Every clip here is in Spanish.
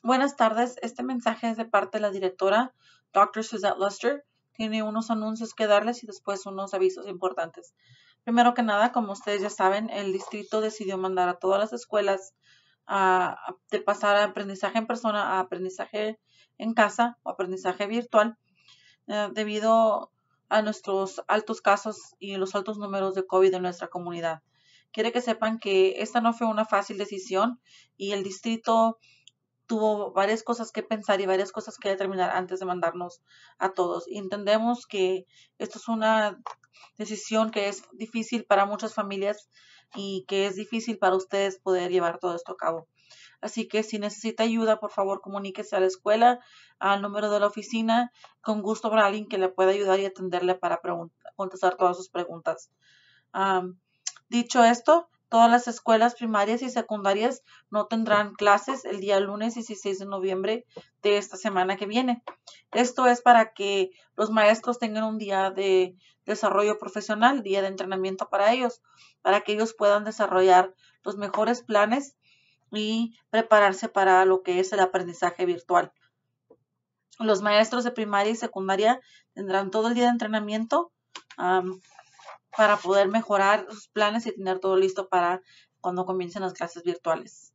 Buenas tardes, este mensaje es de parte de la directora Dr. Suzette Luster. Tiene unos anuncios que darles y después unos avisos importantes. Primero que nada, como ustedes ya saben, el distrito decidió mandar a todas las escuelas a, de pasar a aprendizaje en persona a aprendizaje en casa o aprendizaje virtual eh, debido a nuestros altos casos y los altos números de COVID en nuestra comunidad. Quiere que sepan que esta no fue una fácil decisión y el distrito tuvo varias cosas que pensar y varias cosas que determinar antes de mandarnos a todos. entendemos que esto es una decisión que es difícil para muchas familias y que es difícil para ustedes poder llevar todo esto a cabo. Así que si necesita ayuda, por favor comuníquese a la escuela, al número de la oficina. Con gusto para alguien que le pueda ayudar y atenderle para contestar todas sus preguntas. dicho esto, Todas las escuelas primarias y secundarias no tendrán clases el día lunes 16 de noviembre de esta semana que viene. Esto es para que los maestros tengan un día de desarrollo profesional, día de entrenamiento para ellos, para que ellos puedan desarrollar los mejores planes y prepararse para lo que es el aprendizaje virtual. Los maestros de primaria y secundaria tendrán todo el día de entrenamiento para poder mejorar sus planes y tener todo listo para cuando comiencen las clases virtuales.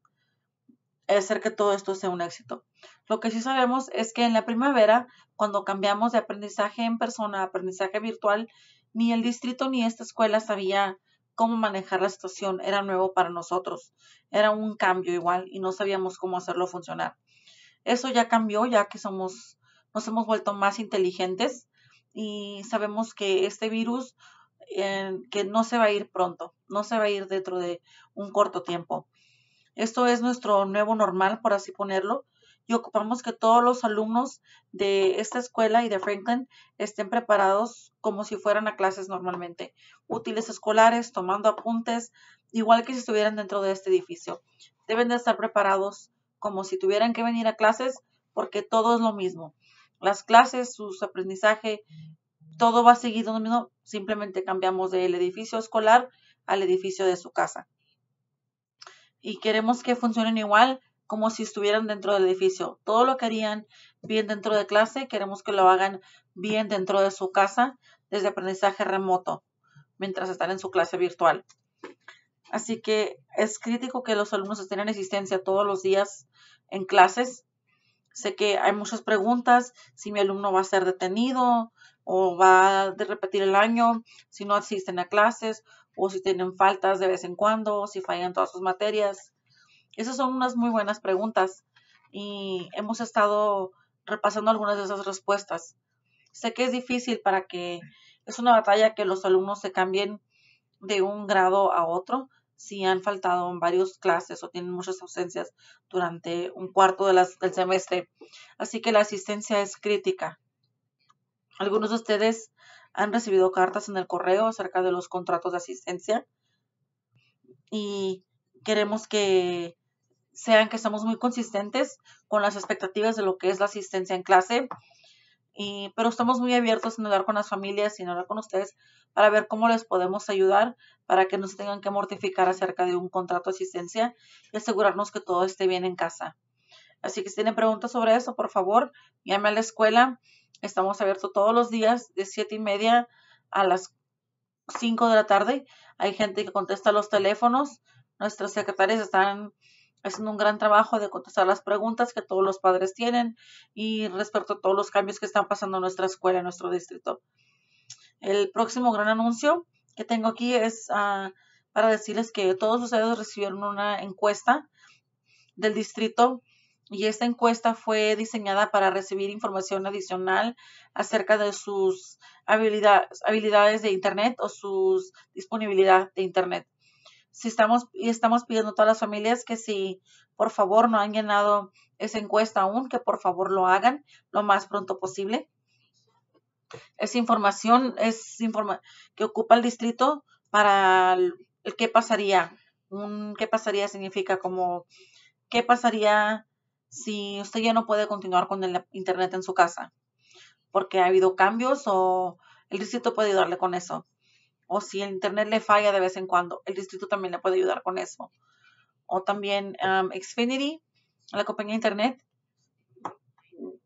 Es hacer que todo esto sea un éxito. Lo que sí sabemos es que en la primavera, cuando cambiamos de aprendizaje en persona a aprendizaje virtual, ni el distrito ni esta escuela sabía cómo manejar la situación. Era nuevo para nosotros. Era un cambio igual y no sabíamos cómo hacerlo funcionar. Eso ya cambió, ya que somos, nos hemos vuelto más inteligentes y sabemos que este virus que no se va a ir pronto, no se va a ir dentro de un corto tiempo. Esto es nuestro nuevo normal, por así ponerlo, y ocupamos que todos los alumnos de esta escuela y de Franklin estén preparados como si fueran a clases normalmente, útiles escolares, tomando apuntes, igual que si estuvieran dentro de este edificio. Deben de estar preparados como si tuvieran que venir a clases porque todo es lo mismo. Las clases, su aprendizaje, todo va seguido mismo, simplemente cambiamos del edificio escolar al edificio de su casa. Y queremos que funcionen igual como si estuvieran dentro del edificio. Todo lo que harían bien dentro de clase, queremos que lo hagan bien dentro de su casa desde aprendizaje remoto, mientras están en su clase virtual. Así que es crítico que los alumnos estén en existencia todos los días en clases Sé que hay muchas preguntas, si mi alumno va a ser detenido o va a repetir el año, si no asisten a clases o si tienen faltas de vez en cuando, si fallan todas sus materias. Esas son unas muy buenas preguntas y hemos estado repasando algunas de esas respuestas. Sé que es difícil para que es una batalla que los alumnos se cambien de un grado a otro, si han faltado en varias clases o tienen muchas ausencias durante un cuarto de las, del semestre. Así que la asistencia es crítica. Algunos de ustedes han recibido cartas en el correo acerca de los contratos de asistencia y queremos que sean que estamos muy consistentes con las expectativas de lo que es la asistencia en clase eh, pero estamos muy abiertos en hablar con las familias y en hablar con ustedes para ver cómo les podemos ayudar para que no se tengan que mortificar acerca de un contrato de asistencia y asegurarnos que todo esté bien en casa. Así que si tienen preguntas sobre eso, por favor, llame a la escuela. Estamos abiertos todos los días de siete y media a las 5 de la tarde. Hay gente que contesta los teléfonos. Nuestras secretarias están haciendo un gran trabajo de contestar las preguntas que todos los padres tienen y respecto a todos los cambios que están pasando en nuestra escuela, en nuestro distrito. El próximo gran anuncio que tengo aquí es ah, para decirles que todos ustedes recibieron una encuesta del distrito y esta encuesta fue diseñada para recibir información adicional acerca de sus habilidades de Internet o su disponibilidad de Internet si estamos, y estamos pidiendo a todas las familias que si por favor no han llenado esa encuesta aún, que por favor lo hagan lo más pronto posible. esa información, es informa que ocupa el distrito para el, el qué pasaría. Un qué pasaría significa como qué pasaría si usted ya no puede continuar con el internet en su casa, porque ha habido cambios o el distrito puede ayudarle con eso o si el internet le falla de vez en cuando, el distrito también le puede ayudar con eso. O también um, Xfinity, la compañía de internet,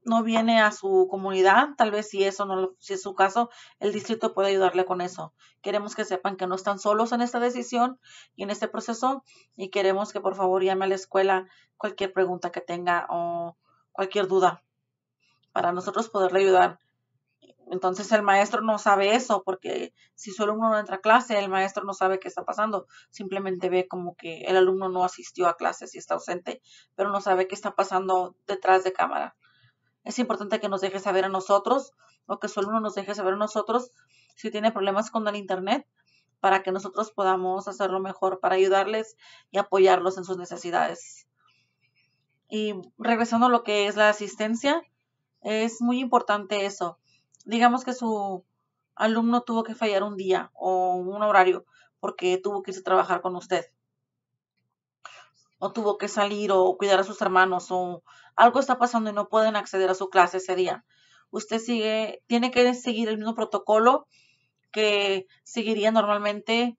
no viene a su comunidad, tal vez si eso no si es su caso, el distrito puede ayudarle con eso. Queremos que sepan que no están solos en esta decisión y en este proceso y queremos que por favor llame a la escuela cualquier pregunta que tenga o cualquier duda para nosotros poderle ayudar. Entonces el maestro no sabe eso, porque si su alumno no entra a clase, el maestro no sabe qué está pasando. Simplemente ve como que el alumno no asistió a clases y está ausente, pero no sabe qué está pasando detrás de cámara. Es importante que nos deje saber a nosotros o que su alumno nos deje saber a nosotros si tiene problemas con el Internet para que nosotros podamos hacerlo mejor, para ayudarles y apoyarlos en sus necesidades. Y regresando a lo que es la asistencia, es muy importante eso digamos que su alumno tuvo que fallar un día o un horario porque tuvo que irse a trabajar con usted. O tuvo que salir o cuidar a sus hermanos o algo está pasando y no pueden acceder a su clase ese día. Usted sigue, tiene que seguir el mismo protocolo que seguiría normalmente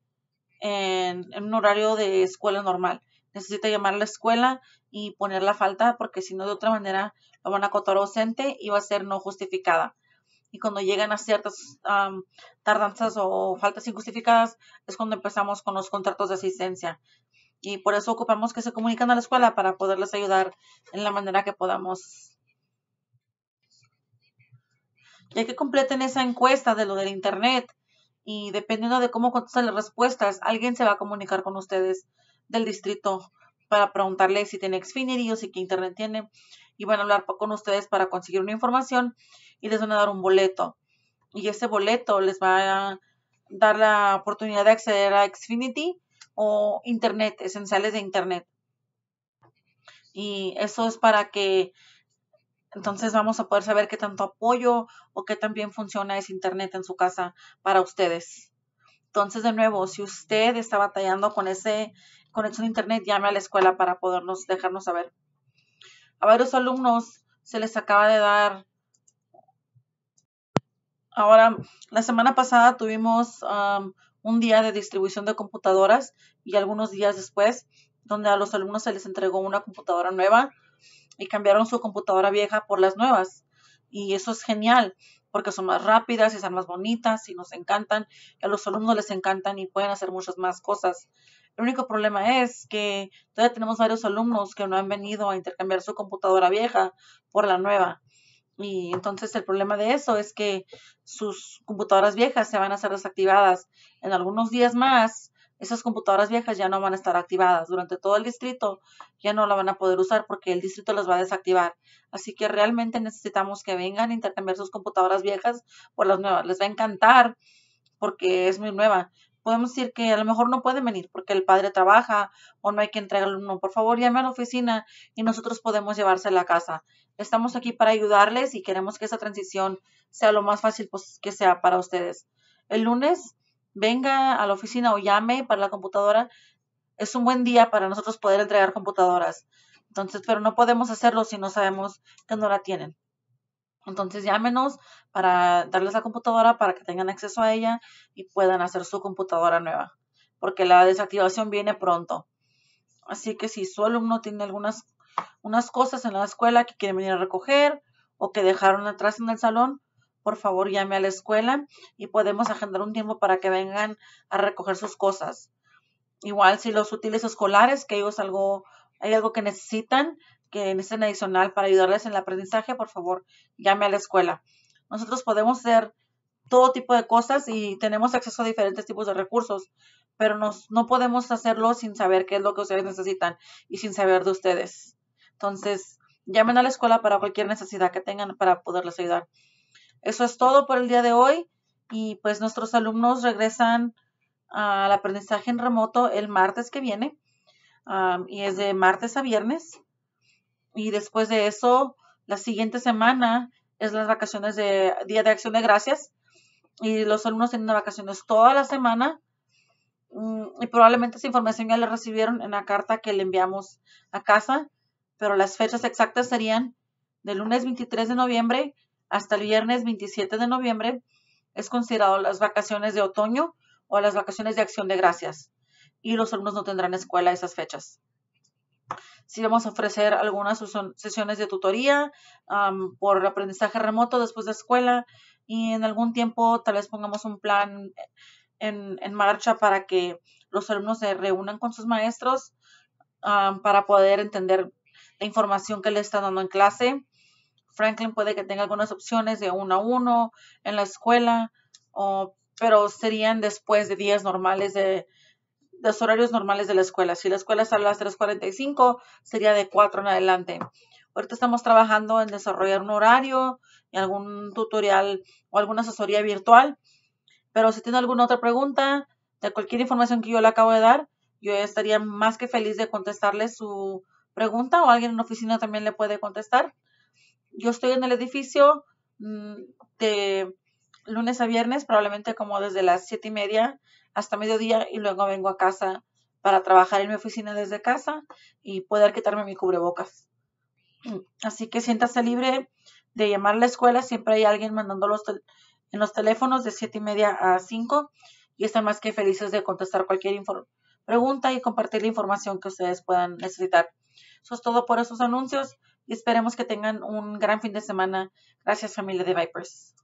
en, un horario de escuela normal. Necesita llamar a la escuela y poner la falta porque si no de otra manera lo van a acotar ausente y va a ser no justificada y cuando llegan a ciertas tardanzas o faltas injustificadas es cuando empezamos con los contratos de asistencia. Y por eso ocupamos que se comunican a la escuela para poderles ayudar en la manera que podamos. Ya que completen esa encuesta de lo del Internet y dependiendo de cómo contestan las respuestas, alguien se va a comunicar con ustedes del distrito para preguntarle si tiene Xfinity o si qué Internet tiene y van a hablar con ustedes para conseguir una información y les van a dar un boleto. Y ese boleto les va a dar la oportunidad de acceder a Xfinity o Internet, esenciales de Internet. Y eso es para que entonces vamos a poder saber qué tanto apoyo o qué tan bien funciona ese Internet en su casa para ustedes. Entonces, de nuevo, si usted está batallando con ese conexión de Internet, llame a la escuela para podernos dejarnos saber. A varios alumnos se les acaba de dar Ahora, la semana pasada tuvimos um, un día de distribución de computadoras y algunos días después, donde a los alumnos se les entregó una computadora nueva y cambiaron su computadora vieja por las nuevas. Y eso es genial porque son más rápidas y son más bonitas y nos encantan. a los alumnos les encantan y pueden hacer muchas más cosas. El único problema es que todavía tenemos varios alumnos que no han venido a intercambiar su computadora vieja por la nueva. Y entonces el problema de eso es que sus computadoras viejas se van a ser desactivadas. En algunos días más, esas computadoras viejas ya no van a estar activadas. Durante todo el distrito ya no la van a poder usar porque el distrito las va a desactivar. Así que realmente necesitamos que vengan a intercambiar sus computadoras viejas por las nuevas. Les va a encantar porque es muy nueva podemos decir que a lo mejor no pueden venir porque el padre trabaja o no hay que entregarlo uno. Por favor, llame a la oficina y nosotros podemos llevarse a la casa. Estamos aquí para ayudarles y queremos que esa transición sea lo más fácil que sea para ustedes. El lunes venga a la oficina o llame para la computadora. Es un buen día para nosotros poder entregar computadoras. Entonces, pero no podemos hacerlo si no sabemos que no la tienen. Entonces llámenos para darles la computadora para que tengan acceso a ella y puedan hacer su computadora nueva, porque la desactivación viene pronto. Así que si su alumno tiene algunas unas cosas en la escuela que quieren venir a recoger o que dejaron atrás en el salón, por favor llame a la escuela y podemos agendar un tiempo para que vengan a recoger sus cosas. Igual si los útiles escolares, que ellos algo, hay algo que necesitan, que necesiten este adicional para ayudarles en el aprendizaje, por favor, llame a la escuela. Nosotros podemos hacer todo tipo de cosas y tenemos acceso a diferentes tipos de recursos, pero no podemos hacerlo sin saber qué es lo que ustedes necesitan y sin saber de ustedes. Entonces, llamen a la escuela para cualquier necesidad que tengan para poderles ayudar. Eso es todo por el día de hoy y pues nuestros alumnos regresan al aprendizaje en remoto el martes que viene y es de martes a viernes. Y después de eso, la siguiente semana es las vacaciones de Día de Acción de Gracias. Y los alumnos tienen vacaciones toda la semana. Mm, y probablemente esa información ya la recibieron en la carta que le enviamos a casa. Pero las fechas exactas serían del lunes 23 de noviembre hasta el viernes 27 de noviembre. Es considerado las vacaciones de otoño o las vacaciones de acción de gracias. Y los alumnos no tendrán escuela esas fechas. Si vamos a ofrecer algunas sesiones de tutoría por aprendizaje remoto después de escuela y en algún tiempo tal vez pongamos un plan en, en marcha para que los alumnos se reúnan con sus maestros para poder entender la información que le está dando en clase. Franklin puede que tenga algunas opciones de uno a uno en la escuela, o, pero serían después de días normales de, los horarios normales de la escuela. Si la escuela sale a las 3.45, sería de 4 en adelante. Ahorita estamos trabajando en desarrollar un horario y algún tutorial o alguna asesoría virtual. Pero si tiene alguna otra pregunta de cualquier información que yo le acabo de dar, yo estaría más que feliz de contestarle su pregunta o alguien en oficina también le puede contestar. Yo estoy en el edificio mm, de lunes a viernes, probablemente como desde las siete y media hasta mediodía y luego vengo a casa para trabajar en mi oficina desde casa y poder quitarme mi cubrebocas. Así que siéntase libre de llamar a la escuela, siempre hay alguien mandando los en los teléfonos de siete y media a cinco y están más que felices de contestar cualquier pregunta y compartir la información que ustedes puedan necesitar. Eso es todo por esos anuncios y esperemos que tengan un gran fin de semana. Gracias familia de Vipers.